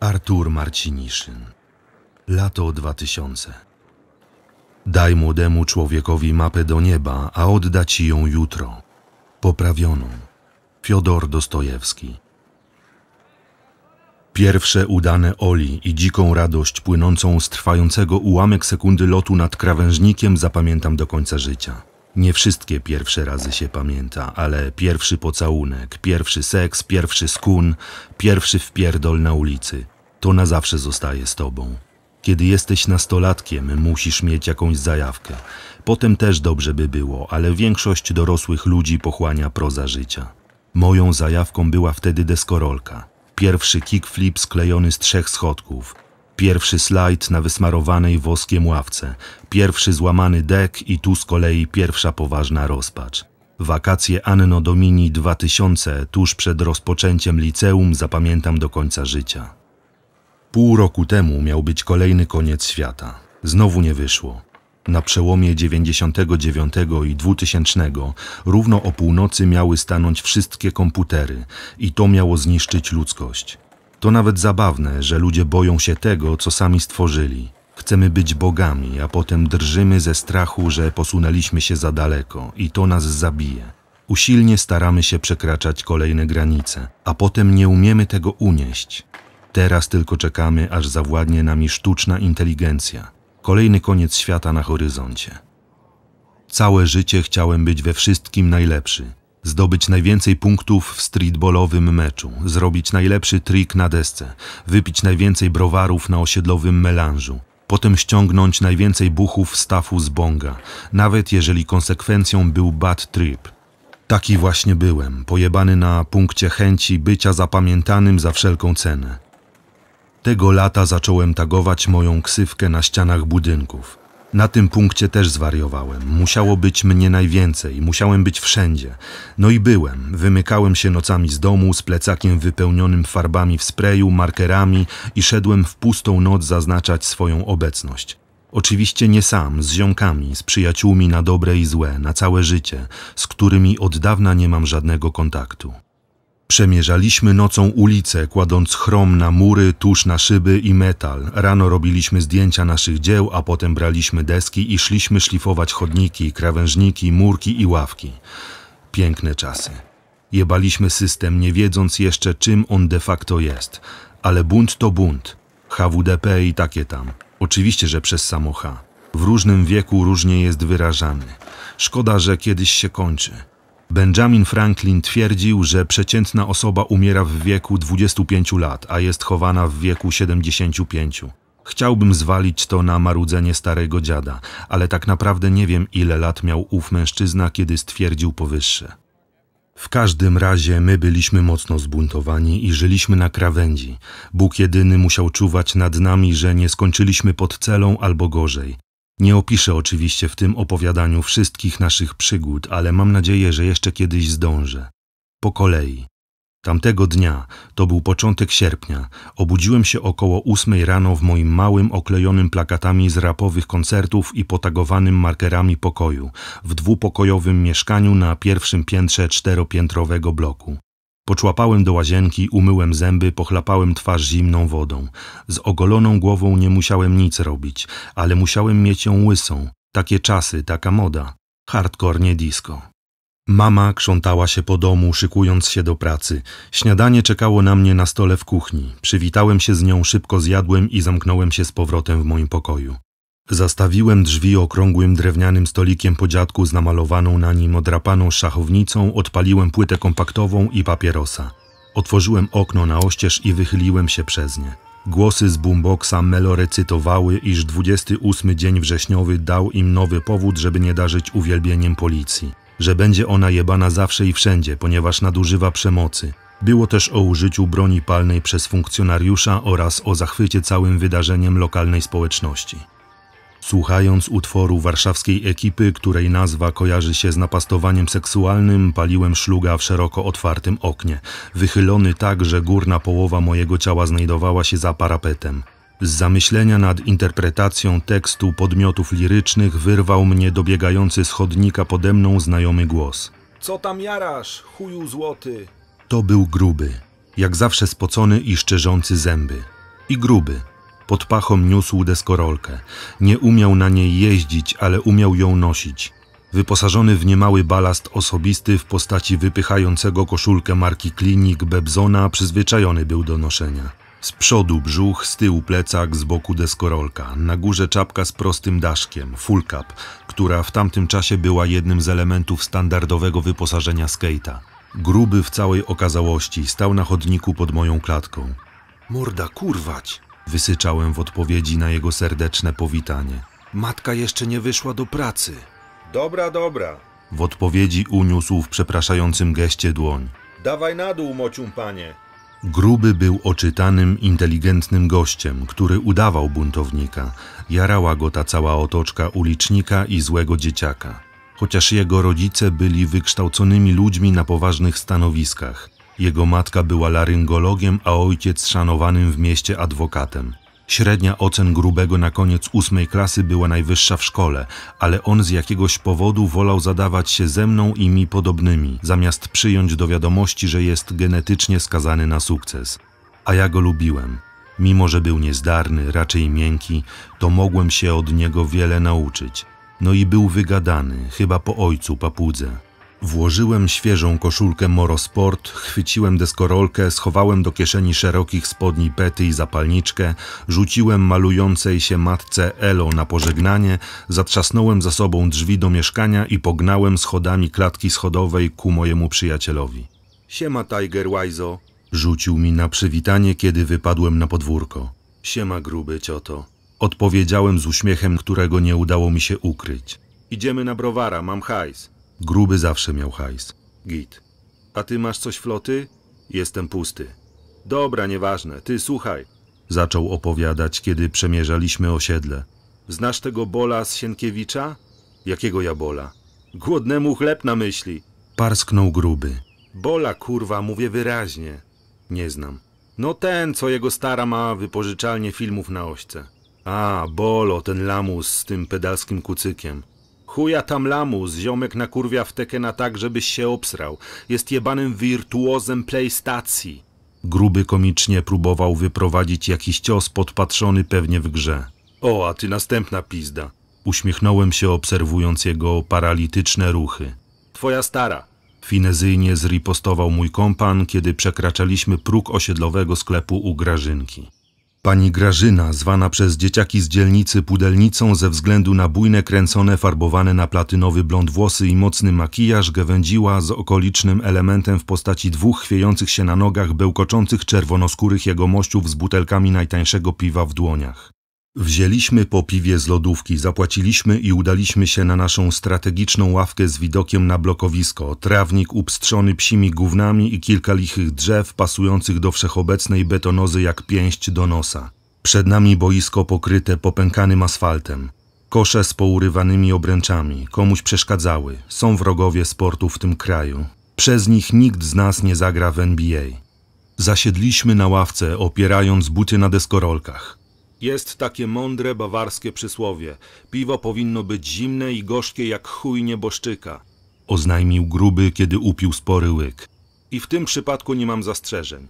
Artur Marciniszyn. Lato 2000. Daj młodemu człowiekowi mapę do nieba, a odda ci ją jutro. Poprawioną. Fiodor Dostojewski. Pierwsze udane oli i dziką radość płynącą z trwającego ułamek sekundy lotu nad krawężnikiem zapamiętam do końca życia. Nie wszystkie pierwsze razy się pamięta, ale pierwszy pocałunek, pierwszy seks, pierwszy skun, pierwszy wpierdol na ulicy. To na zawsze zostaje z tobą. Kiedy jesteś nastolatkiem, musisz mieć jakąś zajawkę. Potem też dobrze by było, ale większość dorosłych ludzi pochłania proza życia. Moją zajawką była wtedy deskorolka. Pierwszy kickflip sklejony z trzech schodków – Pierwszy slajd na wysmarowanej woskiem ławce, pierwszy złamany dek i tu z kolei pierwsza poważna rozpacz. Wakacje Anno Domini 2000, tuż przed rozpoczęciem liceum, zapamiętam do końca życia. Pół roku temu miał być kolejny koniec świata. Znowu nie wyszło. Na przełomie 99 i 2000 równo o północy miały stanąć wszystkie komputery i to miało zniszczyć ludzkość. To nawet zabawne, że ludzie boją się tego, co sami stworzyli. Chcemy być bogami, a potem drżymy ze strachu, że posunęliśmy się za daleko i to nas zabije. Usilnie staramy się przekraczać kolejne granice, a potem nie umiemy tego unieść. Teraz tylko czekamy, aż zawładnie nami sztuczna inteligencja. Kolejny koniec świata na horyzoncie. Całe życie chciałem być we wszystkim najlepszy. Zdobyć najwięcej punktów w streetballowym meczu, zrobić najlepszy trik na desce, wypić najwięcej browarów na osiedlowym melanżu, potem ściągnąć najwięcej buchów stafu z bonga, nawet jeżeli konsekwencją był bad trip. Taki właśnie byłem, pojebany na punkcie chęci bycia zapamiętanym za wszelką cenę. Tego lata zacząłem tagować moją ksywkę na ścianach budynków. Na tym punkcie też zwariowałem. Musiało być mnie najwięcej, musiałem być wszędzie. No i byłem. Wymykałem się nocami z domu z plecakiem wypełnionym farbami w sprayu, markerami i szedłem w pustą noc zaznaczać swoją obecność. Oczywiście nie sam, z ziomkami, z przyjaciółmi na dobre i złe, na całe życie, z którymi od dawna nie mam żadnego kontaktu. Przemierzaliśmy nocą ulice, kładąc chrom na mury, tusz na szyby i metal. Rano robiliśmy zdjęcia naszych dzieł, a potem braliśmy deski i szliśmy szlifować chodniki, krawężniki, murki i ławki. Piękne czasy. Jebaliśmy system, nie wiedząc jeszcze czym on de facto jest. Ale bunt to bunt. HWDP i takie tam. Oczywiście, że przez samocha. W różnym wieku różnie jest wyrażany. Szkoda, że kiedyś się kończy. Benjamin Franklin twierdził, że przeciętna osoba umiera w wieku 25 lat, a jest chowana w wieku 75. Chciałbym zwalić to na marudzenie starego dziada, ale tak naprawdę nie wiem, ile lat miał ów mężczyzna, kiedy stwierdził powyższe. W każdym razie my byliśmy mocno zbuntowani i żyliśmy na krawędzi. Bóg jedyny musiał czuwać nad nami, że nie skończyliśmy pod celą albo gorzej. Nie opiszę oczywiście w tym opowiadaniu wszystkich naszych przygód, ale mam nadzieję, że jeszcze kiedyś zdążę. Po kolei. Tamtego dnia, to był początek sierpnia, obudziłem się około ósmej rano w moim małym, oklejonym plakatami z rapowych koncertów i potagowanym markerami pokoju, w dwupokojowym mieszkaniu na pierwszym piętrze czteropiętrowego bloku. Poczłapałem do łazienki, umyłem zęby, pochlapałem twarz zimną wodą. Z ogoloną głową nie musiałem nic robić, ale musiałem mieć ją łysą. Takie czasy, taka moda. Hardcore, nie disco. Mama krzątała się po domu, szykując się do pracy. Śniadanie czekało na mnie na stole w kuchni. Przywitałem się z nią, szybko zjadłem i zamknąłem się z powrotem w moim pokoju. Zastawiłem drzwi okrągłym drewnianym stolikiem po dziadku z namalowaną na nim odrapaną szachownicą, odpaliłem płytę kompaktową i papierosa. Otworzyłem okno na oścież i wychyliłem się przez nie. Głosy z boomboxa melorecytowały, iż 28 dzień wrześniowy dał im nowy powód, żeby nie darzyć uwielbieniem policji. Że będzie ona jebana zawsze i wszędzie, ponieważ nadużywa przemocy. Było też o użyciu broni palnej przez funkcjonariusza oraz o zachwycie całym wydarzeniem lokalnej społeczności. Słuchając utworu warszawskiej ekipy, której nazwa kojarzy się z napastowaniem seksualnym, paliłem szluga w szeroko otwartym oknie, wychylony tak, że górna połowa mojego ciała znajdowała się za parapetem. Z zamyślenia nad interpretacją tekstu podmiotów lirycznych wyrwał mnie dobiegający schodnika pode mną znajomy głos. Co tam jarasz, chuju złoty? To był gruby, jak zawsze spocony i szczerzący zęby. I gruby, pod pachą niósł deskorolkę. Nie umiał na niej jeździć, ale umiał ją nosić. Wyposażony w niemały balast osobisty w postaci wypychającego koszulkę marki Klinik Bebzona, przyzwyczajony był do noszenia. Z przodu brzuch, z tyłu plecak, z boku deskorolka. Na górze czapka z prostym daszkiem, full cap, która w tamtym czasie była jednym z elementów standardowego wyposażenia skate'a. Gruby w całej okazałości, stał na chodniku pod moją klatką. Morda, kurwać! Wysyczałem w odpowiedzi na jego serdeczne powitanie. Matka jeszcze nie wyszła do pracy. Dobra, dobra. W odpowiedzi uniósł w przepraszającym geście dłoń. Dawaj na dół, mocium panie. Gruby był oczytanym, inteligentnym gościem, który udawał buntownika. Jarała go ta cała otoczka ulicznika i złego dzieciaka. Chociaż jego rodzice byli wykształconymi ludźmi na poważnych stanowiskach – jego matka była laryngologiem, a ojciec szanowanym w mieście adwokatem. Średnia ocen grubego na koniec ósmej klasy była najwyższa w szkole, ale on z jakiegoś powodu wolał zadawać się ze mną i mi podobnymi, zamiast przyjąć do wiadomości, że jest genetycznie skazany na sukces. A ja go lubiłem. Mimo, że był niezdarny, raczej miękki, to mogłem się od niego wiele nauczyć. No i był wygadany, chyba po ojcu papudze. Włożyłem świeżą koszulkę Morosport, chwyciłem deskorolkę, schowałem do kieszeni szerokich spodni pety i zapalniczkę, rzuciłem malującej się matce Elo na pożegnanie, zatrzasnąłem za sobą drzwi do mieszkania i pognałem schodami klatki schodowej ku mojemu przyjacielowi. Siema Tiger Wiseau, rzucił mi na przywitanie, kiedy wypadłem na podwórko. Siema gruby cioto, odpowiedziałem z uśmiechem, którego nie udało mi się ukryć. Idziemy na browara, mam hajs. Gruby zawsze miał hajs. Git. A ty masz coś floty? Jestem pusty. Dobra, nieważne. Ty słuchaj. Zaczął opowiadać, kiedy przemierzaliśmy osiedle. Znasz tego bola z Sienkiewicza? Jakiego ja bola? Głodnemu chleb na myśli. Parsknął gruby. Bola, kurwa, mówię wyraźnie. Nie znam. No ten, co jego stara ma wypożyczalnie filmów na ośce. A, Bolo, ten lamus z tym pedalskim kucykiem. Chuja tam lamus, ziomek kurwia w Tekena tak, żebyś się obsrał. Jest jebanym wirtuozem PlayStacji. Gruby komicznie próbował wyprowadzić jakiś cios podpatrzony pewnie w grze. O, a ty następna pizda. Uśmiechnąłem się obserwując jego paralityczne ruchy. Twoja stara. Finezyjnie zripostował mój kompan, kiedy przekraczaliśmy próg osiedlowego sklepu u Grażynki. Pani Grażyna, zwana przez dzieciaki z dzielnicy pudelnicą ze względu na bujne kręcone, farbowane na platynowy blond włosy i mocny makijaż, gawędziła z okolicznym elementem w postaci dwóch chwiejących się na nogach, bełkoczących czerwonoskórych jegomościów z butelkami najtańszego piwa w dłoniach. Wzięliśmy po piwie z lodówki, zapłaciliśmy i udaliśmy się na naszą strategiczną ławkę z widokiem na blokowisko. Trawnik upstrzony psimi gównami i kilka lichych drzew pasujących do wszechobecnej betonozy jak pięść do nosa. Przed nami boisko pokryte popękanym asfaltem. Kosze z pourywanymi obręczami. Komuś przeszkadzały. Są wrogowie sportu w tym kraju. Przez nich nikt z nas nie zagra w NBA. Zasiedliśmy na ławce, opierając buty na deskorolkach. Jest takie mądre bawarskie przysłowie. Piwo powinno być zimne i gorzkie jak chuj nieboszczyka. Oznajmił gruby, kiedy upił spory łyk. I w tym przypadku nie mam zastrzeżeń.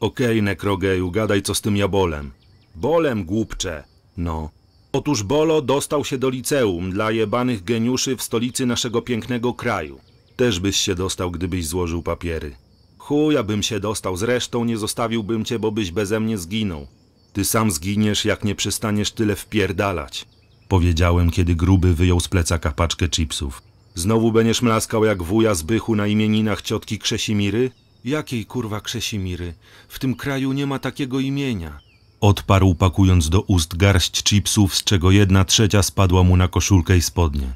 Okej, okay, nekrogeju, gadaj co z tym jabolem. Bolem, głupcze. No. Otóż Bolo dostał się do liceum dla jebanych geniuszy w stolicy naszego pięknego kraju. Też byś się dostał, gdybyś złożył papiery. Chuja bym się dostał, zresztą nie zostawiłbym cię, bo byś beze mnie zginął. Ty sam zginiesz, jak nie przestaniesz tyle wpierdalać, powiedziałem, kiedy gruby wyjął z plecaka paczkę chipsów. Znowu będziesz mlaskał jak wuja Zbychu na imieninach ciotki Krzesimiry? Jakiej kurwa Krzesimiry? W tym kraju nie ma takiego imienia. Odparł pakując do ust garść chipsów, z czego jedna trzecia spadła mu na koszulkę i spodnie.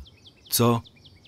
Co?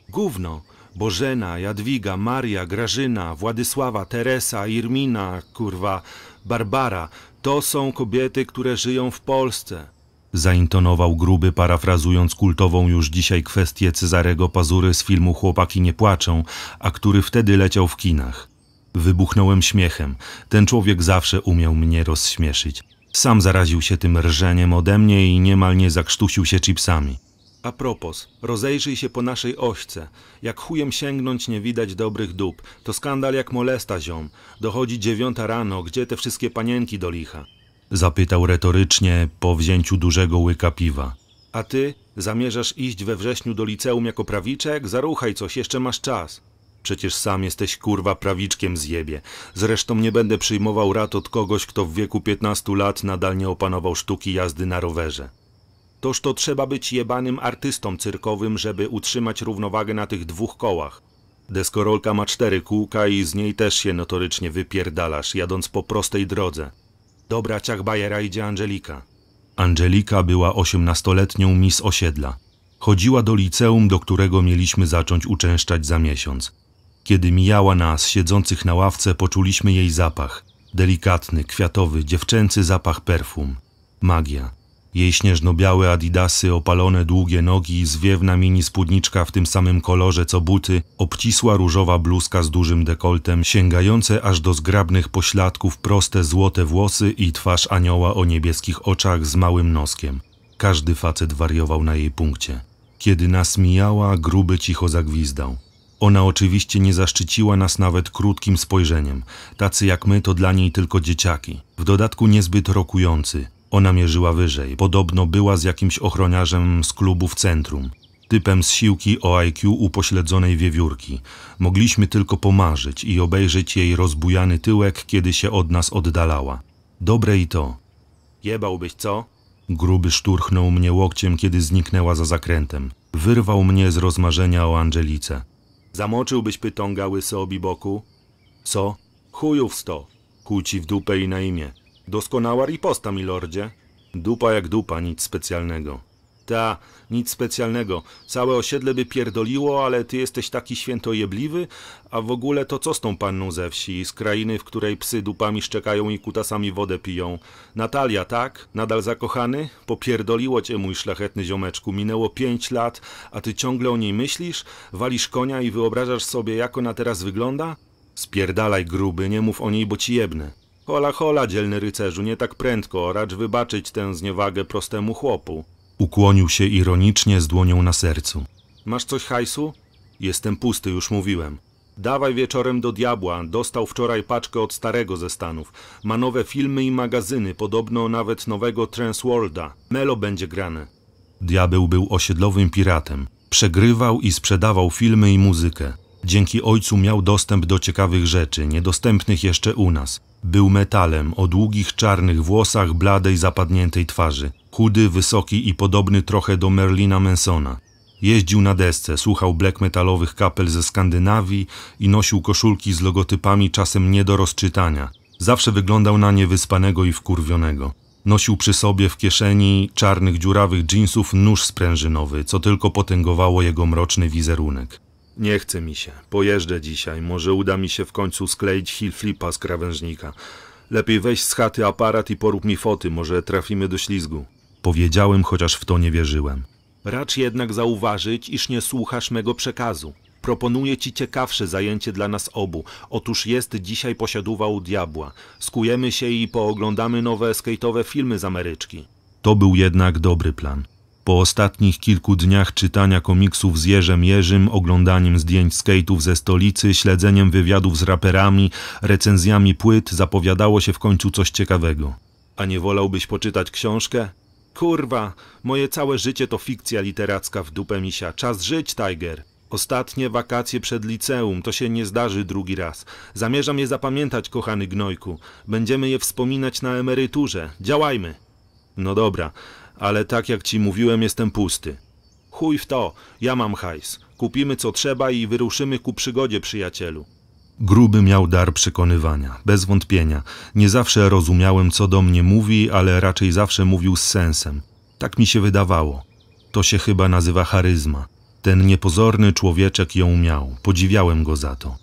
Gówno. Bożena, Jadwiga, Maria, Grażyna, Władysława, Teresa, Irmina, kurwa, Barbara. To są kobiety, które żyją w Polsce. Zaintonował gruby, parafrazując kultową już dzisiaj kwestię Cezarego Pazury z filmu Chłopaki nie płaczą, a który wtedy leciał w kinach. Wybuchnąłem śmiechem. Ten człowiek zawsze umiał mnie rozśmieszyć. Sam zaraził się tym rżeniem ode mnie i niemal nie zakrztusił się chipsami. A propos, rozejrzyj się po naszej ośce. Jak chujem sięgnąć nie widać dobrych dup. To skandal jak molesta ziom. Dochodzi dziewiąta rano, gdzie te wszystkie panienki do licha? Zapytał retorycznie po wzięciu dużego łyka piwa. A ty zamierzasz iść we wrześniu do liceum jako prawiczek? Zaruchaj coś, jeszcze masz czas. Przecież sam jesteś kurwa prawiczkiem zjebie. Zresztą nie będę przyjmował rat od kogoś, kto w wieku 15 lat nadal nie opanował sztuki jazdy na rowerze. Toż to trzeba być jebanym artystą cyrkowym, żeby utrzymać równowagę na tych dwóch kołach. Deskorolka ma cztery kółka i z niej też się notorycznie wypierdalasz, jadąc po prostej drodze. Dobra ciach bajera idzie Angelika. Angelika była osiemnastoletnią mis osiedla. Chodziła do liceum, do którego mieliśmy zacząć uczęszczać za miesiąc. Kiedy mijała nas, siedzących na ławce, poczuliśmy jej zapach. Delikatny, kwiatowy, dziewczęcy zapach perfum. Magia. Jej śnieżno-białe adidasy, opalone długie nogi i zwiewna mini spódniczka w tym samym kolorze co buty, obcisła różowa bluzka z dużym dekoltem, sięgające aż do zgrabnych pośladków proste złote włosy i twarz anioła o niebieskich oczach z małym noskiem. Każdy facet wariował na jej punkcie. Kiedy nas mijała, gruby cicho zagwizdał. Ona oczywiście nie zaszczyciła nas nawet krótkim spojrzeniem. Tacy jak my to dla niej tylko dzieciaki. W dodatku niezbyt rokujący – ona mierzyła wyżej. Podobno była z jakimś ochroniarzem z klubu w centrum. Typem z siłki OIQ upośledzonej wiewiórki. Mogliśmy tylko pomarzyć i obejrzeć jej rozbujany tyłek, kiedy się od nas oddalała. Dobre i to. Jebałbyś, co? Gruby szturchnął mnie łokciem, kiedy zniknęła za zakrętem. Wyrwał mnie z rozmarzenia o Angelice. Zamoczyłbyś pytonga łysy boku? Co? Chujów sto. Kłóci w dupę i na imię. Doskonała riposta, milordzie. Dupa jak dupa, nic specjalnego. Ta, nic specjalnego. Całe osiedle by pierdoliło, ale ty jesteś taki świętojebliwy, a w ogóle to co z tą panną ze wsi, z krainy, w której psy dupami szczekają i kutasami wodę piją? Natalia, tak? Nadal zakochany? Popierdoliło cię, mój szlachetny ziomeczku. Minęło pięć lat, a ty ciągle o niej myślisz? Walisz konia i wyobrażasz sobie, jak ona teraz wygląda? Spierdalaj, gruby, nie mów o niej, bo ci jebnę. Hola, hola, dzielny rycerzu, nie tak prędko, racz wybaczyć tę zniewagę prostemu chłopu. Ukłonił się ironicznie z dłonią na sercu. Masz coś hajsu? Jestem pusty, już mówiłem. Dawaj wieczorem do diabła, dostał wczoraj paczkę od starego ze Stanów. Ma nowe filmy i magazyny, podobno nawet nowego Transworlda. Melo będzie grane. Diabeł był osiedlowym piratem. Przegrywał i sprzedawał filmy i muzykę. Dzięki ojcu miał dostęp do ciekawych rzeczy, niedostępnych jeszcze u nas. Był metalem o długich czarnych włosach, bladej, zapadniętej twarzy. Chudy, wysoki i podobny trochę do Merlina Mansona. Jeździł na desce, słuchał black metalowych kapel ze Skandynawii i nosił koszulki z logotypami czasem nie do rozczytania. Zawsze wyglądał na nie wyspanego i wkurwionego. Nosił przy sobie w kieszeni czarnych dziurawych dżinsów nóż sprężynowy, co tylko potęgowało jego mroczny wizerunek. Nie chce mi się. Pojeżdżę dzisiaj. Może uda mi się w końcu skleić hillflipa z krawężnika. Lepiej weź z chaty aparat i porób mi foty, może trafimy do ślizgu. Powiedziałem, chociaż w to nie wierzyłem. Racz jednak zauważyć, iż nie słuchasz mego przekazu. Proponuję ci ciekawsze zajęcie dla nas obu. Otóż jest dzisiaj posiaduwa u diabła. Skujemy się i pooglądamy nowe skate'owe filmy z Ameryczki. To był jednak dobry plan. Po ostatnich kilku dniach czytania komiksów z Jerzem Jerzym, oglądaniem zdjęć skate'ów ze stolicy, śledzeniem wywiadów z raperami, recenzjami płyt, zapowiadało się w końcu coś ciekawego. A nie wolałbyś poczytać książkę? Kurwa, moje całe życie to fikcja literacka w dupę misia. Czas żyć, Tiger. Ostatnie wakacje przed liceum, to się nie zdarzy drugi raz. Zamierzam je zapamiętać, kochany gnojku. Będziemy je wspominać na emeryturze. Działajmy! No dobra, ale tak jak ci mówiłem, jestem pusty. Chuj w to, ja mam hajs. Kupimy co trzeba i wyruszymy ku przygodzie, przyjacielu. Gruby miał dar przekonywania, bez wątpienia. Nie zawsze rozumiałem, co do mnie mówi, ale raczej zawsze mówił z sensem. Tak mi się wydawało. To się chyba nazywa charyzma. Ten niepozorny człowieczek ją miał. Podziwiałem go za to.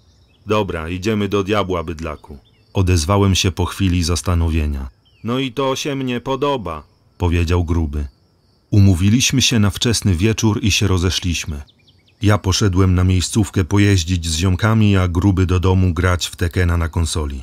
Dobra, idziemy do diabła, bydlaku. Odezwałem się po chwili zastanowienia. No i to się mnie podoba powiedział gruby. Umówiliśmy się na wczesny wieczór i się rozeszliśmy. Ja poszedłem na miejscówkę pojeździć z ziomkami, a gruby do domu grać w Tekena na konsoli.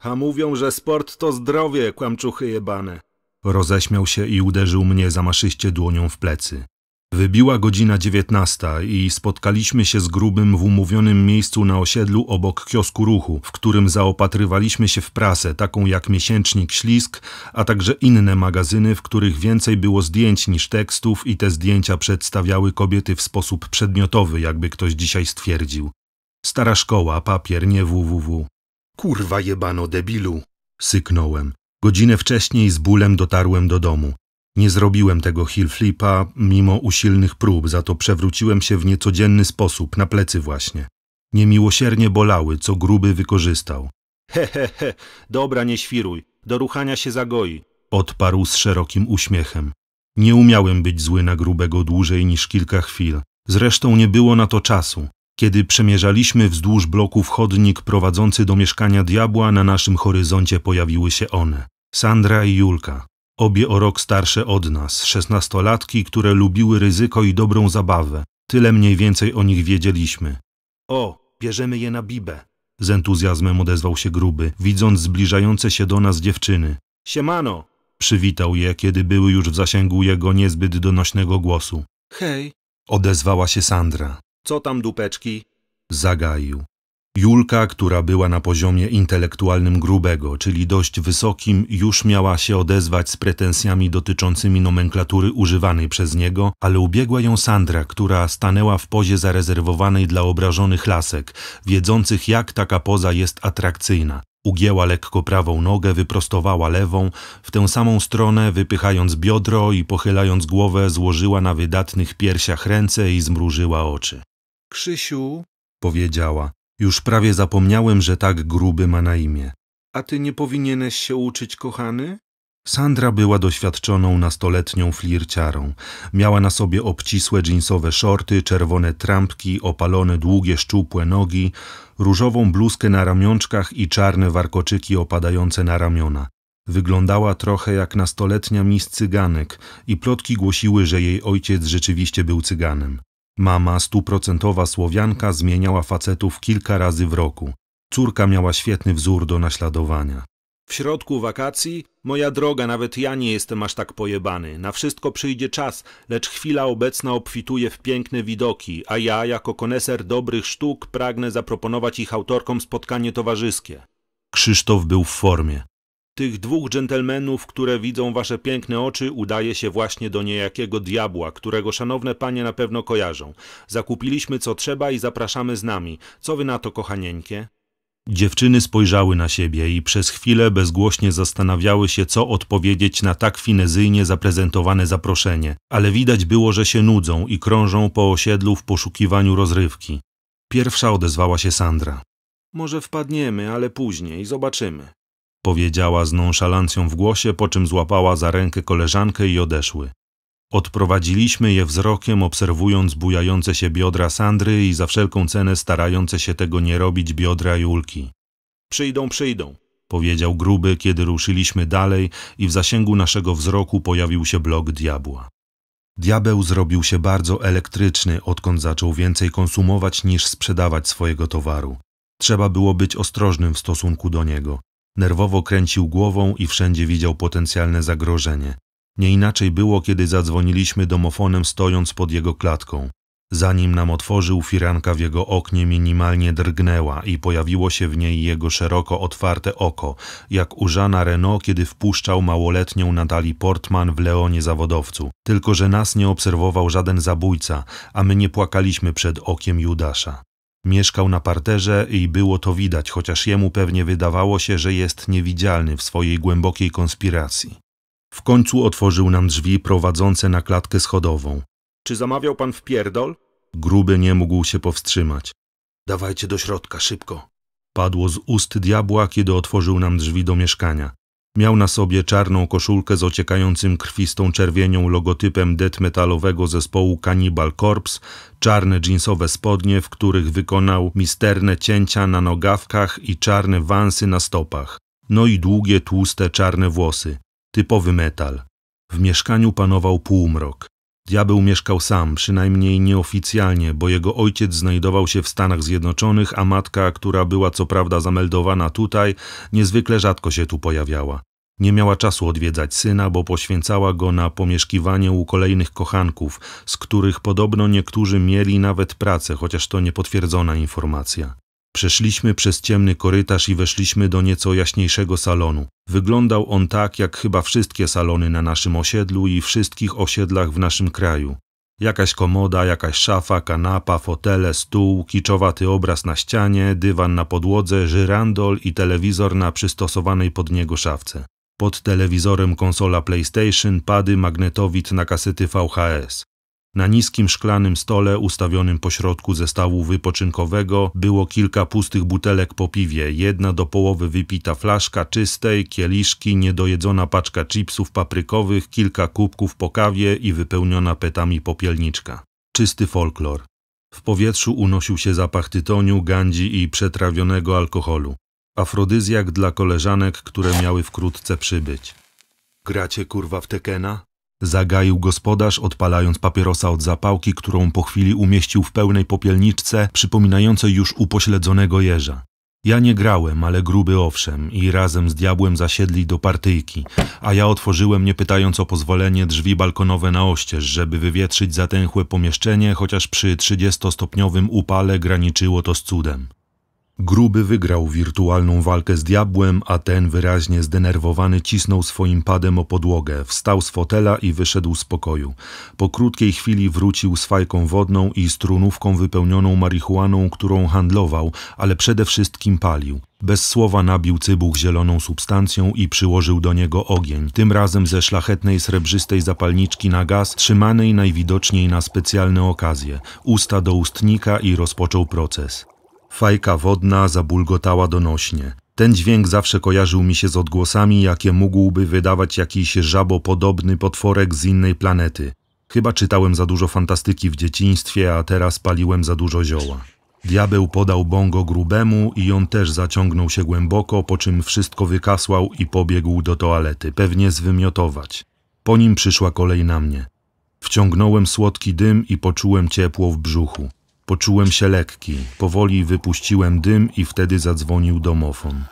A mówią, że sport to zdrowie, kłamczuchy jebane. Roześmiał się i uderzył mnie zamaszyście dłonią w plecy. Wybiła godzina dziewiętnasta i spotkaliśmy się z grubym w umówionym miejscu na osiedlu obok kiosku ruchu, w którym zaopatrywaliśmy się w prasę, taką jak miesięcznik Ślisk, a także inne magazyny, w których więcej było zdjęć niż tekstów i te zdjęcia przedstawiały kobiety w sposób przedmiotowy, jakby ktoś dzisiaj stwierdził. Stara szkoła, papier, nie www. Kurwa jebano debilu, syknąłem. Godzinę wcześniej z bólem dotarłem do domu. Nie zrobiłem tego hillflipa mimo usilnych prób, za to przewróciłem się w niecodzienny sposób, na plecy właśnie. Niemiłosiernie bolały, co gruby wykorzystał. He, he, he, dobra, nie świruj, do ruchania się zagoi, odparł z szerokim uśmiechem. Nie umiałem być zły na grubego dłużej niż kilka chwil. Zresztą nie było na to czasu. Kiedy przemierzaliśmy wzdłuż bloków chodnik prowadzący do mieszkania diabła, na naszym horyzoncie pojawiły się one. Sandra i Julka obie o rok starsze od nas, szesnastolatki, które lubiły ryzyko i dobrą zabawę. Tyle mniej więcej o nich wiedzieliśmy. O, bierzemy je na bibę, z entuzjazmem odezwał się gruby, widząc zbliżające się do nas dziewczyny. Siemano! Przywitał je, kiedy były już w zasięgu jego niezbyt donośnego głosu. Hej! Odezwała się Sandra. Co tam, dupeczki? Zagaił. Julka, która była na poziomie intelektualnym grubego, czyli dość wysokim, już miała się odezwać z pretensjami dotyczącymi nomenklatury używanej przez niego, ale ubiegła ją Sandra, która stanęła w pozie zarezerwowanej dla obrażonych lasek, wiedzących jak taka poza jest atrakcyjna. Ugięła lekko prawą nogę, wyprostowała lewą, w tę samą stronę, wypychając biodro i pochylając głowę, złożyła na wydatnych piersiach ręce i zmrużyła oczy. Krzysiu, powiedziała, już prawie zapomniałem, że tak gruby ma na imię. A ty nie powinieneś się uczyć, kochany? Sandra była doświadczoną nastoletnią flirciarą. Miała na sobie obcisłe dżinsowe szorty, czerwone trampki, opalone długie szczupłe nogi, różową bluzkę na ramionczkach i czarne warkoczyki opadające na ramiona. Wyglądała trochę jak nastoletnia mis cyganek i plotki głosiły, że jej ojciec rzeczywiście był cyganem. Mama, stuprocentowa Słowianka, zmieniała facetów kilka razy w roku. Córka miała świetny wzór do naśladowania. W środku wakacji, moja droga, nawet ja nie jestem aż tak pojebany. Na wszystko przyjdzie czas, lecz chwila obecna obfituje w piękne widoki, a ja, jako koneser dobrych sztuk, pragnę zaproponować ich autorkom spotkanie towarzyskie. Krzysztof był w formie tych dwóch dżentelmenów, które widzą wasze piękne oczy, udaje się właśnie do niejakiego diabła, którego szanowne panie na pewno kojarzą. Zakupiliśmy co trzeba i zapraszamy z nami. Co wy na to, kochanieńkie? Dziewczyny spojrzały na siebie i przez chwilę bezgłośnie zastanawiały się, co odpowiedzieć na tak finezyjnie zaprezentowane zaproszenie, ale widać było, że się nudzą i krążą po osiedlu w poszukiwaniu rozrywki. Pierwsza odezwała się Sandra. Może wpadniemy, ale później, zobaczymy. Powiedziała z nonszalancją w głosie, po czym złapała za rękę koleżankę i odeszły. Odprowadziliśmy je wzrokiem, obserwując bujające się biodra Sandry i za wszelką cenę starające się tego nie robić biodra Julki. Przyjdą, przyjdą, powiedział gruby, kiedy ruszyliśmy dalej i w zasięgu naszego wzroku pojawił się blok diabła. Diabeł zrobił się bardzo elektryczny, odkąd zaczął więcej konsumować niż sprzedawać swojego towaru. Trzeba było być ostrożnym w stosunku do niego. Nerwowo kręcił głową i wszędzie widział potencjalne zagrożenie. Nie inaczej było, kiedy zadzwoniliśmy domofonem stojąc pod jego klatką. Zanim nam otworzył, firanka w jego oknie minimalnie drgnęła i pojawiło się w niej jego szeroko otwarte oko, jak u Żana Renault, kiedy wpuszczał małoletnią Natalii Portman w Leonie Zawodowcu. Tylko, że nas nie obserwował żaden zabójca, a my nie płakaliśmy przed okiem Judasza. Mieszkał na parterze i było to widać, chociaż jemu pewnie wydawało się, że jest niewidzialny w swojej głębokiej konspiracji. W końcu otworzył nam drzwi prowadzące na klatkę schodową. Czy zamawiał pan w pierdol? Gruby nie mógł się powstrzymać. Dawajcie do środka, szybko. Padło z ust diabła, kiedy otworzył nam drzwi do mieszkania. Miał na sobie czarną koszulkę z ociekającym krwistą czerwienią logotypem death metalowego zespołu Cannibal Corpse, czarne jeansowe spodnie, w których wykonał misterne cięcia na nogawkach i czarne wansy na stopach, no i długie, tłuste, czarne włosy. Typowy metal. W mieszkaniu panował półmrok. Diabeł mieszkał sam, przynajmniej nieoficjalnie, bo jego ojciec znajdował się w Stanach Zjednoczonych, a matka, która była co prawda zameldowana tutaj, niezwykle rzadko się tu pojawiała. Nie miała czasu odwiedzać syna, bo poświęcała go na pomieszkiwanie u kolejnych kochanków, z których podobno niektórzy mieli nawet pracę, chociaż to niepotwierdzona informacja. Przeszliśmy przez ciemny korytarz i weszliśmy do nieco jaśniejszego salonu. Wyglądał on tak, jak chyba wszystkie salony na naszym osiedlu i wszystkich osiedlach w naszym kraju. Jakaś komoda, jakaś szafa, kanapa, fotele, stół, kiczowaty obraz na ścianie, dywan na podłodze, żyrandol i telewizor na przystosowanej pod niego szafce. Pod telewizorem konsola PlayStation, pady, magnetowit na kasety VHS. Na niskim szklanym stole ustawionym pośrodku zestawu wypoczynkowego było kilka pustych butelek po piwie, jedna do połowy wypita flaszka czystej, kieliszki, niedojedzona paczka chipsów paprykowych, kilka kubków po kawie i wypełniona petami popielniczka. Czysty folklor. W powietrzu unosił się zapach tytoniu, gandzi i przetrawionego alkoholu. Afrodyzjak dla koleżanek, które miały wkrótce przybyć. Gracie kurwa w Tekena? Zagaił gospodarz, odpalając papierosa od zapałki, którą po chwili umieścił w pełnej popielniczce, przypominającej już upośledzonego jeża. Ja nie grałem, ale gruby owszem, i razem z diabłem zasiedli do partyjki, a ja otworzyłem, nie pytając o pozwolenie, drzwi balkonowe na oścież, żeby wywietrzyć zatęchłe pomieszczenie, chociaż przy 30-stopniowym upale graniczyło to z cudem. Gruby wygrał wirtualną walkę z diabłem, a ten wyraźnie zdenerwowany cisnął swoim padem o podłogę, wstał z fotela i wyszedł z pokoju. Po krótkiej chwili wrócił z fajką wodną i strunówką wypełnioną marihuaną, którą handlował, ale przede wszystkim palił. Bez słowa nabił cybuch zieloną substancją i przyłożył do niego ogień, tym razem ze szlachetnej srebrzystej zapalniczki na gaz, trzymanej najwidoczniej na specjalne okazje, usta do ustnika i rozpoczął proces. Fajka wodna zabulgotała donośnie. Ten dźwięk zawsze kojarzył mi się z odgłosami, jakie mógłby wydawać jakiś żabopodobny potworek z innej planety. Chyba czytałem za dużo fantastyki w dzieciństwie, a teraz paliłem za dużo zioła. Diabeł podał bongo grubemu i on też zaciągnął się głęboko, po czym wszystko wykasłał i pobiegł do toalety, pewnie zwymiotować. Po nim przyszła kolej na mnie. Wciągnąłem słodki dym i poczułem ciepło w brzuchu. Poczułem się lekki, powoli wypuściłem dym i wtedy zadzwonił domofon.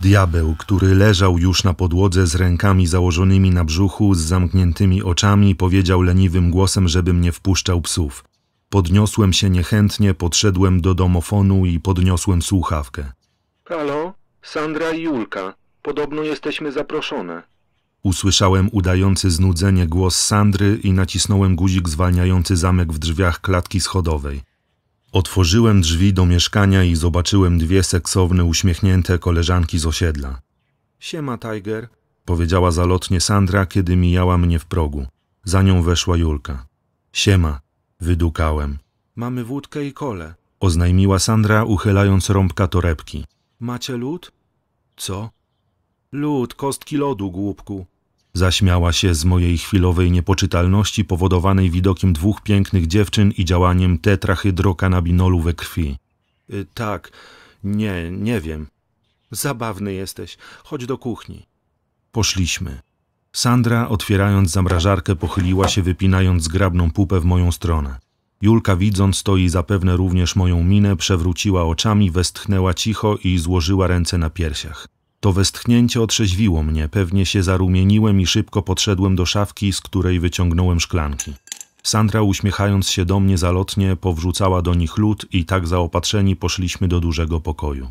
Diabeł, który leżał już na podłodze z rękami założonymi na brzuchu, z zamkniętymi oczami, powiedział leniwym głosem, żebym nie wpuszczał psów. Podniosłem się niechętnie, podszedłem do domofonu i podniosłem słuchawkę. Halo, Sandra i Julka. Podobno jesteśmy zaproszone. Usłyszałem udający znudzenie głos Sandry i nacisnąłem guzik zwalniający zamek w drzwiach klatki schodowej. Otworzyłem drzwi do mieszkania i zobaczyłem dwie seksowne, uśmiechnięte koleżanki z osiedla. Siema, Tiger, powiedziała zalotnie Sandra, kiedy mijała mnie w progu. Za nią weszła Julka. Siema, wydukałem. Mamy wódkę i kole, oznajmiła Sandra, uchylając rąbka torebki. Macie lód? Co? Lód, kostki lodu, głupku, Zaśmiała się z mojej chwilowej niepoczytalności powodowanej widokiem dwóch pięknych dziewczyn i działaniem tetrahydrokanabinolu we krwi. Y, tak, nie, nie wiem. Zabawny jesteś. Chodź do kuchni. Poszliśmy. Sandra, otwierając zamrażarkę, pochyliła się, wypinając zgrabną pupę w moją stronę. Julka, widząc to i zapewne również moją minę, przewróciła oczami, westchnęła cicho i złożyła ręce na piersiach. To westchnięcie otrzeźwiło mnie, pewnie się zarumieniłem i szybko podszedłem do szafki, z której wyciągnąłem szklanki. Sandra uśmiechając się do mnie zalotnie powrzucała do nich lód i tak zaopatrzeni poszliśmy do dużego pokoju.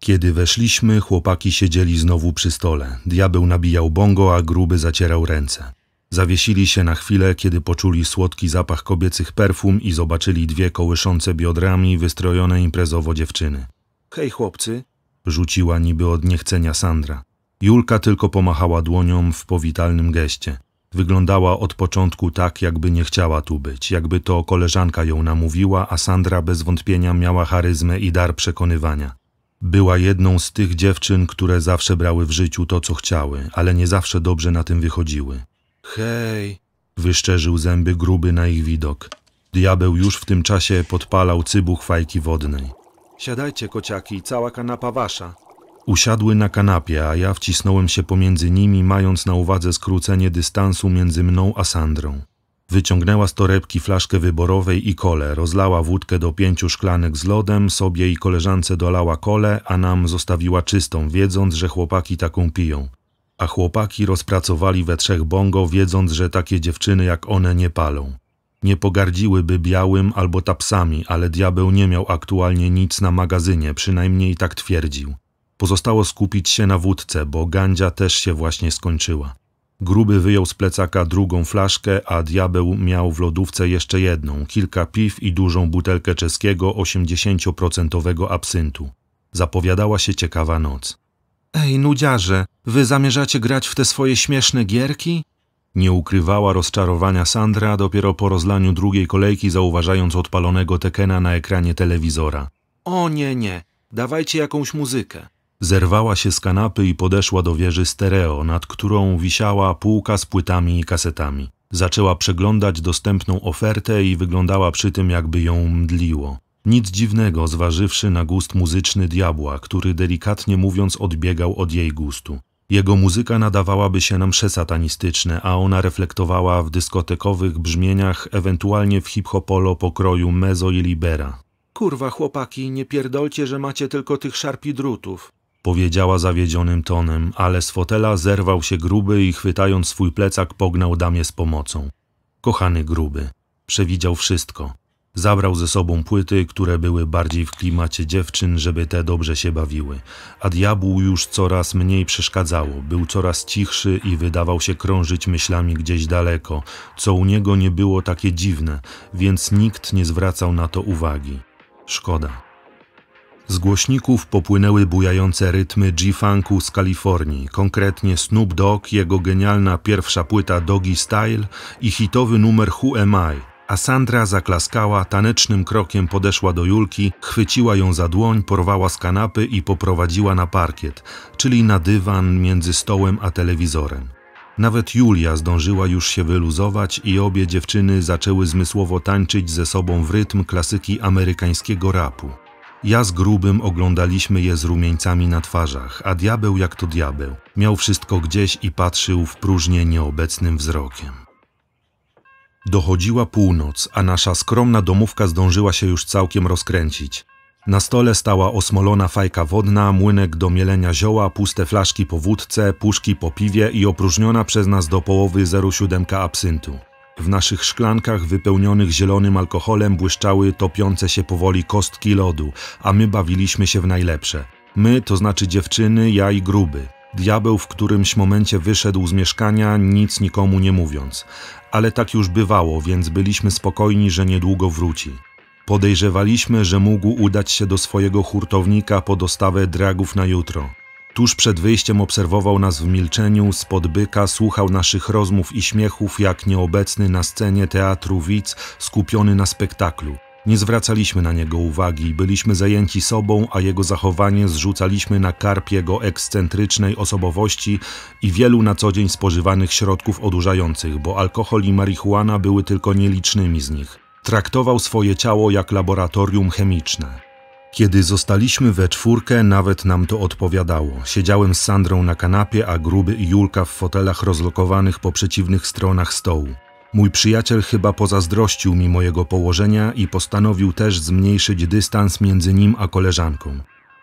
Kiedy weszliśmy, chłopaki siedzieli znowu przy stole. Diabeł nabijał bongo, a gruby zacierał ręce. Zawiesili się na chwilę, kiedy poczuli słodki zapach kobiecych perfum i zobaczyli dwie kołyszące biodrami wystrojone imprezowo dziewczyny. Hej chłopcy, rzuciła niby od niechcenia Sandra. Julka tylko pomachała dłonią w powitalnym geście. Wyglądała od początku tak, jakby nie chciała tu być, jakby to koleżanka ją namówiła, a Sandra bez wątpienia miała charyzmę i dar przekonywania. Była jedną z tych dziewczyn, które zawsze brały w życiu to, co chciały, ale nie zawsze dobrze na tym wychodziły. Hej! Wyszczerzył zęby gruby na ich widok. Diabeł już w tym czasie podpalał cybuch fajki wodnej. Siadajcie, kociaki, cała kanapa wasza. Usiadły na kanapie, a ja wcisnąłem się pomiędzy nimi, mając na uwadze skrócenie dystansu między mną a Sandrą. Wyciągnęła z torebki flaszkę wyborowej i kole, rozlała wódkę do pięciu szklanek z lodem, sobie i koleżance dolała kole, a nam zostawiła czystą, wiedząc, że chłopaki taką piją. A chłopaki rozpracowali we trzech bongo, wiedząc, że takie dziewczyny jak one nie palą nie pogardziłyby białym albo tapsami, ale diabeł nie miał aktualnie nic na magazynie, przynajmniej tak twierdził. Pozostało skupić się na wódce, bo gandzia też się właśnie skończyła. Gruby wyjął z plecaka drugą flaszkę, a diabeł miał w lodówce jeszcze jedną, kilka piw i dużą butelkę czeskiego 80% absyntu. Zapowiadała się ciekawa noc. Ej, nudziarze, wy zamierzacie grać w te swoje śmieszne gierki? Nie ukrywała rozczarowania Sandra dopiero po rozlaniu drugiej kolejki, zauważając odpalonego Tekena na ekranie telewizora. O nie, nie, dawajcie jakąś muzykę. Zerwała się z kanapy i podeszła do wieży stereo, nad którą wisiała półka z płytami i kasetami. Zaczęła przeglądać dostępną ofertę i wyglądała przy tym, jakby ją mdliło. Nic dziwnego, zważywszy na gust muzyczny diabła, który delikatnie mówiąc odbiegał od jej gustu. Jego muzyka nadawałaby się na msze satanistyczne, a ona reflektowała w dyskotekowych brzmieniach, ewentualnie w hip-hopolo pokroju Mezo i Libera. Kurwa, chłopaki, nie pierdolcie, że macie tylko tych szarpi drutów. Powiedziała zawiedzionym tonem, ale z fotela zerwał się gruby i chwytając swój plecak pognał damie z pomocą. Kochany gruby, przewidział wszystko. Zabrał ze sobą płyty, które były bardziej w klimacie dziewczyn, żeby te dobrze się bawiły. A diabłu już coraz mniej przeszkadzało, był coraz cichszy i wydawał się krążyć myślami gdzieś daleko, co u niego nie było takie dziwne, więc nikt nie zwracał na to uwagi. Szkoda. Z głośników popłynęły bujające rytmy G-Funku z Kalifornii, konkretnie Snoop Dogg, jego genialna pierwsza płyta Doggy Style i hitowy numer Who Am I, a Sandra zaklaskała, tanecznym krokiem podeszła do Julki, chwyciła ją za dłoń, porwała z kanapy i poprowadziła na parkiet, czyli na dywan między stołem a telewizorem. Nawet Julia zdążyła już się wyluzować i obie dziewczyny zaczęły zmysłowo tańczyć ze sobą w rytm klasyki amerykańskiego rapu. Ja z grubym oglądaliśmy je z rumieńcami na twarzach, a diabeł jak to diabeł. Miał wszystko gdzieś i patrzył w próżnię nieobecnym wzrokiem. Dochodziła północ, a nasza skromna domówka zdążyła się już całkiem rozkręcić. Na stole stała osmolona fajka wodna, młynek do mielenia zioła, puste flaszki po wódce, puszki po piwie i opróżniona przez nas do połowy 0,7 absyntu. W naszych szklankach wypełnionych zielonym alkoholem błyszczały topiące się powoli kostki lodu, a my bawiliśmy się w najlepsze. My, to znaczy dziewczyny, ja i gruby. Diabeł w którymś momencie wyszedł z mieszkania, nic nikomu nie mówiąc ale tak już bywało, więc byliśmy spokojni, że niedługo wróci. Podejrzewaliśmy, że mógł udać się do swojego hurtownika po dostawę dragów na jutro. Tuż przed wyjściem obserwował nas w milczeniu, spod byka słuchał naszych rozmów i śmiechów, jak nieobecny na scenie teatru widz skupiony na spektaklu. Nie zwracaliśmy na niego uwagi, byliśmy zajęci sobą, a jego zachowanie zrzucaliśmy na karp jego ekscentrycznej osobowości i wielu na co dzień spożywanych środków odurzających, bo alkohol i marihuana były tylko nielicznymi z nich. Traktował swoje ciało jak laboratorium chemiczne. Kiedy zostaliśmy we czwórkę, nawet nam to odpowiadało. Siedziałem z Sandrą na kanapie, a gruby i Julka w fotelach rozlokowanych po przeciwnych stronach stołu. Mój przyjaciel chyba pozazdrościł mi mojego położenia i postanowił też zmniejszyć dystans między nim a koleżanką.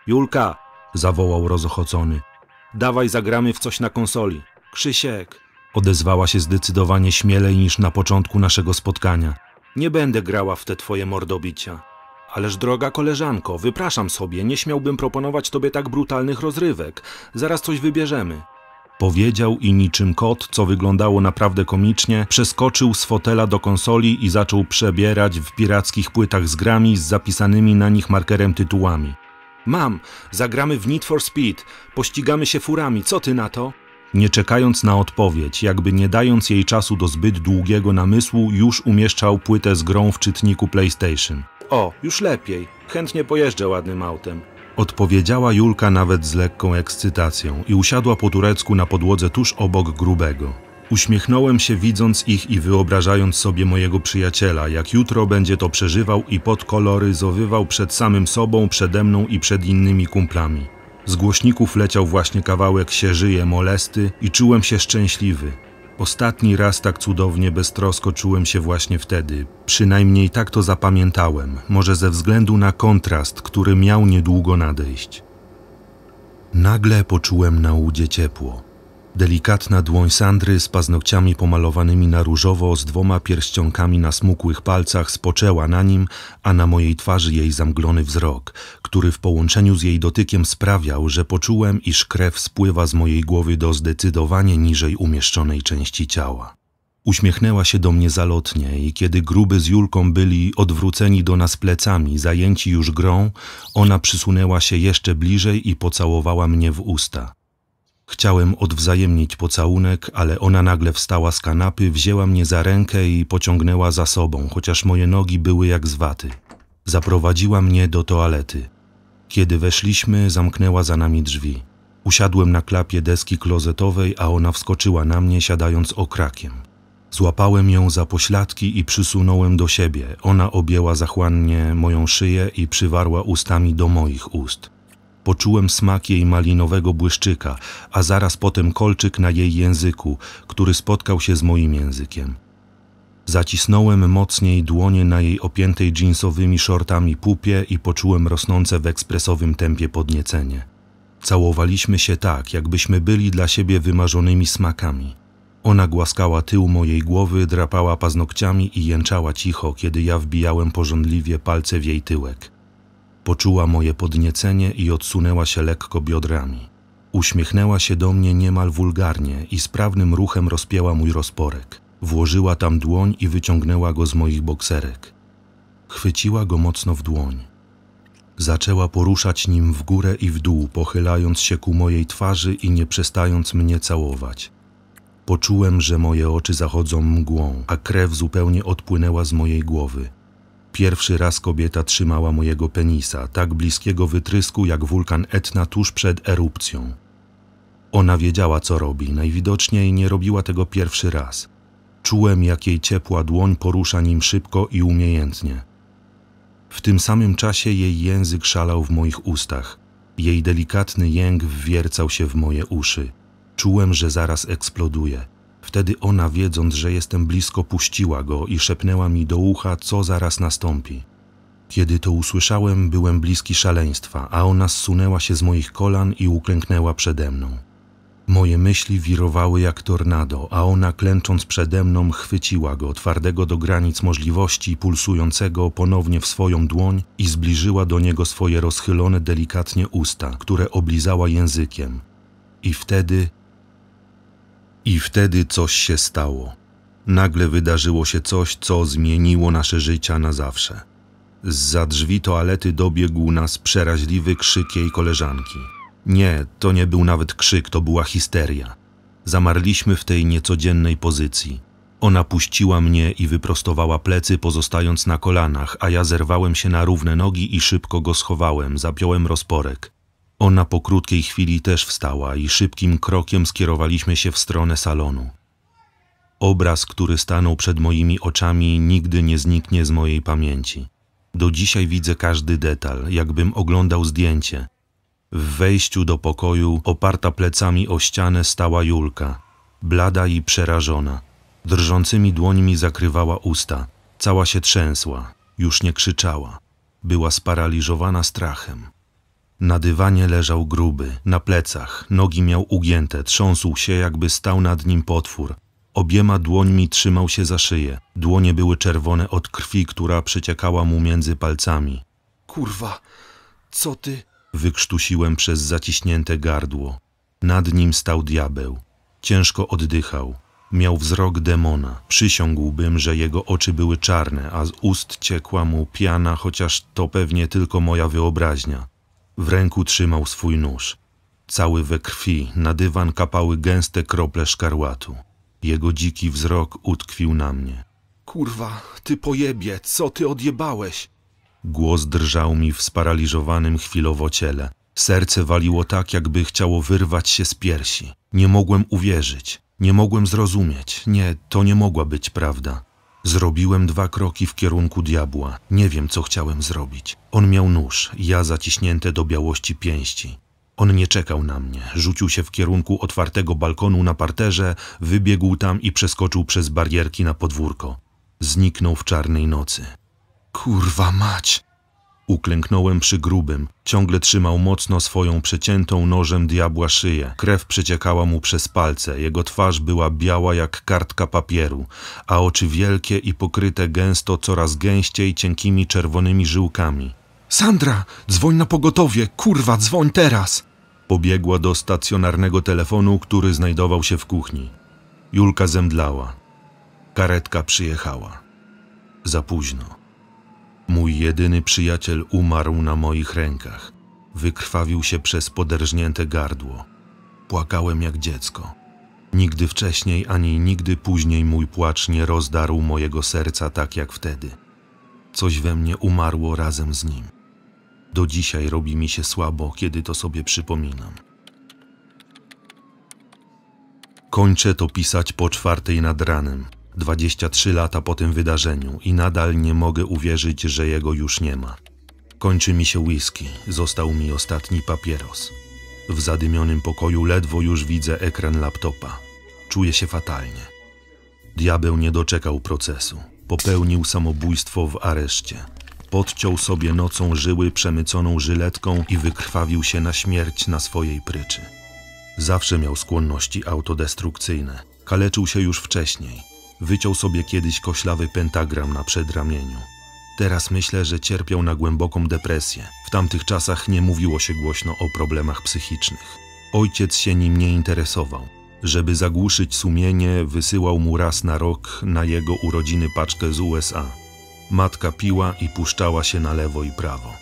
Julka! zawołał rozochocony. Dawaj zagramy w coś na konsoli. Krzysiek! odezwała się zdecydowanie śmielej niż na początku naszego spotkania. Nie będę grała w te twoje mordobicia. Ależ droga koleżanko, wypraszam sobie, nie śmiałbym proponować tobie tak brutalnych rozrywek. Zaraz coś wybierzemy. Powiedział i niczym kot, co wyglądało naprawdę komicznie, przeskoczył z fotela do konsoli i zaczął przebierać w pirackich płytach z grami z zapisanymi na nich markerem tytułami. Mam, zagramy w Need for Speed, pościgamy się furami, co ty na to? Nie czekając na odpowiedź, jakby nie dając jej czasu do zbyt długiego namysłu, już umieszczał płytę z grą w czytniku PlayStation. O, już lepiej. Chętnie pojeżdżę ładnym autem. Odpowiedziała Julka nawet z lekką ekscytacją i usiadła po turecku na podłodze tuż obok grubego. Uśmiechnąłem się widząc ich i wyobrażając sobie mojego przyjaciela, jak jutro będzie to przeżywał i podkoloryzowywał przed samym sobą, przede mną i przed innymi kumplami. Z głośników leciał właśnie kawałek się żyje molesty i czułem się szczęśliwy. Ostatni raz tak cudownie beztrosko czułem się właśnie wtedy. Przynajmniej tak to zapamiętałem, może ze względu na kontrast, który miał niedługo nadejść. Nagle poczułem na udzie ciepło. Delikatna dłoń Sandry z paznokciami pomalowanymi na różowo z dwoma pierścionkami na smukłych palcach spoczęła na nim, a na mojej twarzy jej zamglony wzrok, który w połączeniu z jej dotykiem sprawiał, że poczułem, iż krew spływa z mojej głowy do zdecydowanie niżej umieszczonej części ciała. Uśmiechnęła się do mnie zalotnie i kiedy gruby z Julką byli odwróceni do nas plecami, zajęci już grą, ona przysunęła się jeszcze bliżej i pocałowała mnie w usta. Chciałem odwzajemnić pocałunek, ale ona nagle wstała z kanapy, wzięła mnie za rękę i pociągnęła za sobą, chociaż moje nogi były jak z waty. Zaprowadziła mnie do toalety. Kiedy weszliśmy, zamknęła za nami drzwi. Usiadłem na klapie deski klozetowej, a ona wskoczyła na mnie, siadając okrakiem. Złapałem ją za pośladki i przysunąłem do siebie. Ona objęła zachłannie moją szyję i przywarła ustami do moich ust. Poczułem smak jej malinowego błyszczyka, a zaraz potem kolczyk na jej języku, który spotkał się z moim językiem. Zacisnąłem mocniej dłonie na jej opiętej dżinsowymi shortami pupie i poczułem rosnące w ekspresowym tempie podniecenie. Całowaliśmy się tak, jakbyśmy byli dla siebie wymarzonymi smakami. Ona głaskała tył mojej głowy, drapała paznokciami i jęczała cicho, kiedy ja wbijałem pożądliwie palce w jej tyłek. Poczuła moje podniecenie i odsunęła się lekko biodrami. Uśmiechnęła się do mnie niemal wulgarnie i sprawnym ruchem rozpięła mój rozporek. Włożyła tam dłoń i wyciągnęła go z moich bokserek. Chwyciła go mocno w dłoń. Zaczęła poruszać nim w górę i w dół, pochylając się ku mojej twarzy i nie przestając mnie całować. Poczułem, że moje oczy zachodzą mgłą, a krew zupełnie odpłynęła z mojej głowy. Pierwszy raz kobieta trzymała mojego penisa, tak bliskiego wytrysku jak wulkan Etna tuż przed erupcją. Ona wiedziała, co robi, najwidoczniej nie robiła tego pierwszy raz. Czułem, jak jej ciepła dłoń porusza nim szybko i umiejętnie. W tym samym czasie jej język szalał w moich ustach. Jej delikatny jęk wwiercał się w moje uszy. Czułem, że zaraz eksploduje. Wtedy ona, wiedząc, że jestem blisko, puściła go i szepnęła mi do ucha, co zaraz nastąpi. Kiedy to usłyszałem, byłem bliski szaleństwa, a ona zsunęła się z moich kolan i uklęknęła przede mną. Moje myśli wirowały jak tornado, a ona klęcząc przede mną chwyciła go, twardego do granic możliwości, pulsującego ponownie w swoją dłoń i zbliżyła do niego swoje rozchylone delikatnie usta, które oblizała językiem. I wtedy... I wtedy coś się stało. Nagle wydarzyło się coś, co zmieniło nasze życia na zawsze. Z za drzwi toalety dobiegł nas przeraźliwy krzyk jej koleżanki. Nie, to nie był nawet krzyk, to była histeria. Zamarliśmy w tej niecodziennej pozycji. Ona puściła mnie i wyprostowała plecy, pozostając na kolanach, a ja zerwałem się na równe nogi i szybko go schowałem, zapiąłem rozporek. Ona po krótkiej chwili też wstała i szybkim krokiem skierowaliśmy się w stronę salonu. Obraz, który stanął przed moimi oczami, nigdy nie zniknie z mojej pamięci. Do dzisiaj widzę każdy detal, jakbym oglądał zdjęcie – w wejściu do pokoju, oparta plecami o ścianę, stała Julka, blada i przerażona. Drżącymi dłońmi zakrywała usta. Cała się trzęsła, już nie krzyczała. Była sparaliżowana strachem. Na dywanie leżał gruby, na plecach, nogi miał ugięte, trząsł się, jakby stał nad nim potwór. Obiema dłońmi trzymał się za szyję. Dłonie były czerwone od krwi, która przeciekała mu między palcami. Kurwa, co ty? wykrztusiłem przez zaciśnięte gardło. Nad nim stał diabeł. Ciężko oddychał. Miał wzrok demona. Przysiągłbym, że jego oczy były czarne, a z ust ciekła mu piana, chociaż to pewnie tylko moja wyobraźnia. W ręku trzymał swój nóż. Cały we krwi, na dywan kapały gęste krople szkarłatu. Jego dziki wzrok utkwił na mnie. Kurwa, ty pojebie, co ty odjebałeś? Głos drżał mi w sparaliżowanym chwilowo ciele. Serce waliło tak, jakby chciało wyrwać się z piersi. Nie mogłem uwierzyć, nie mogłem zrozumieć. Nie, to nie mogła być prawda. Zrobiłem dwa kroki w kierunku diabła. Nie wiem, co chciałem zrobić. On miał nóż, ja zaciśnięte do białości pięści. On nie czekał na mnie. Rzucił się w kierunku otwartego balkonu na parterze, wybiegł tam i przeskoczył przez barierki na podwórko. Zniknął w czarnej nocy. Kurwa mać! Uklęknąłem przy grubym. Ciągle trzymał mocno swoją przeciętą nożem diabła szyję. Krew przeciekała mu przez palce. Jego twarz była biała jak kartka papieru, a oczy wielkie i pokryte gęsto, coraz gęściej cienkimi czerwonymi żyłkami. Sandra, dzwoń na pogotowie! Kurwa, dzwoń teraz! Pobiegła do stacjonarnego telefonu, który znajdował się w kuchni. Julka zemdlała. Karetka przyjechała. Za późno. Mój jedyny przyjaciel umarł na moich rękach. Wykrwawił się przez poderżnięte gardło. Płakałem jak dziecko. Nigdy wcześniej ani nigdy później mój płacz nie rozdarł mojego serca tak jak wtedy. Coś we mnie umarło razem z nim. Do dzisiaj robi mi się słabo, kiedy to sobie przypominam. Kończę to pisać po czwartej nad ranem. 23 lata po tym wydarzeniu i nadal nie mogę uwierzyć, że jego już nie ma. Kończy mi się whisky, został mi ostatni papieros. W zadymionym pokoju ledwo już widzę ekran laptopa. Czuję się fatalnie. Diabeł nie doczekał procesu. Popełnił samobójstwo w areszcie. Podciął sobie nocą żyły przemyconą żyletką i wykrwawił się na śmierć na swojej pryczy. Zawsze miał skłonności autodestrukcyjne. Kaleczył się już wcześniej. Wyciął sobie kiedyś koślawy pentagram na przedramieniu. Teraz myślę, że cierpiał na głęboką depresję. W tamtych czasach nie mówiło się głośno o problemach psychicznych. Ojciec się nim nie interesował. Żeby zagłuszyć sumienie, wysyłał mu raz na rok na jego urodziny paczkę z USA. Matka piła i puszczała się na lewo i prawo.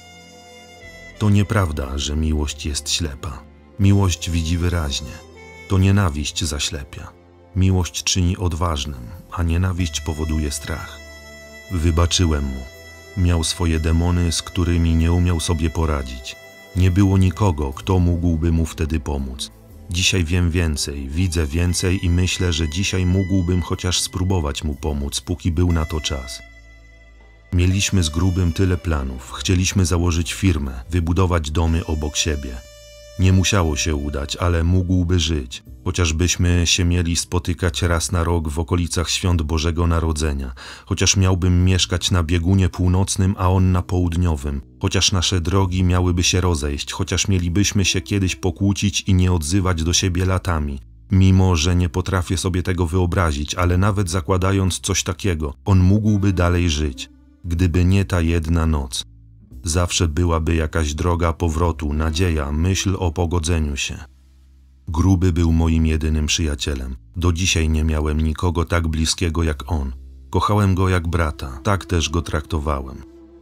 To nieprawda, że miłość jest ślepa. Miłość widzi wyraźnie. To nienawiść zaślepia. Miłość czyni odważnym, a nienawiść powoduje strach. Wybaczyłem mu. Miał swoje demony, z którymi nie umiał sobie poradzić. Nie było nikogo, kto mógłby mu wtedy pomóc. Dzisiaj wiem więcej, widzę więcej i myślę, że dzisiaj mógłbym chociaż spróbować mu pomóc, póki był na to czas. Mieliśmy z grubym tyle planów. Chcieliśmy założyć firmę, wybudować domy obok siebie. Nie musiało się udać, ale mógłby żyć, chociażbyśmy się mieli spotykać raz na rok w okolicach świąt Bożego Narodzenia, chociaż miałbym mieszkać na biegunie północnym, a on na południowym, chociaż nasze drogi miałyby się rozejść, chociaż mielibyśmy się kiedyś pokłócić i nie odzywać do siebie latami. Mimo, że nie potrafię sobie tego wyobrazić, ale nawet zakładając coś takiego, on mógłby dalej żyć, gdyby nie ta jedna noc zawsze byłaby jakaś droga powrotu, nadzieja, myśl o pogodzeniu się. Gruby był moim jedynym przyjacielem. Do dzisiaj nie miałem nikogo tak bliskiego jak on. Kochałem go jak brata, tak też go traktowałem.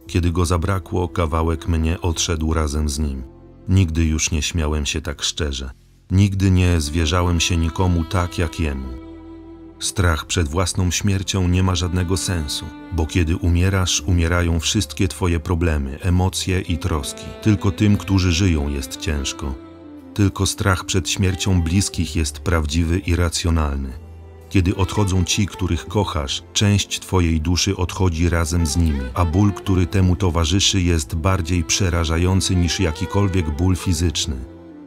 Kiedy go zabrakło, kawałek mnie odszedł razem z nim. Nigdy już nie śmiałem się tak szczerze. Nigdy nie zwierzałem się nikomu tak jak jemu. Strach przed własną śmiercią nie ma żadnego sensu, bo kiedy umierasz, umierają wszystkie Twoje problemy, emocje i troski. Tylko tym, którzy żyją, jest ciężko. Tylko strach przed śmiercią bliskich jest prawdziwy i racjonalny. Kiedy odchodzą ci, których kochasz, część Twojej duszy odchodzi razem z nimi, a ból, który temu towarzyszy, jest bardziej przerażający niż jakikolwiek ból fizyczny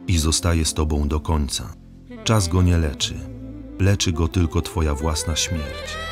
i zostaje z Tobą do końca. Czas go nie leczy leczy go tylko Twoja własna śmierć.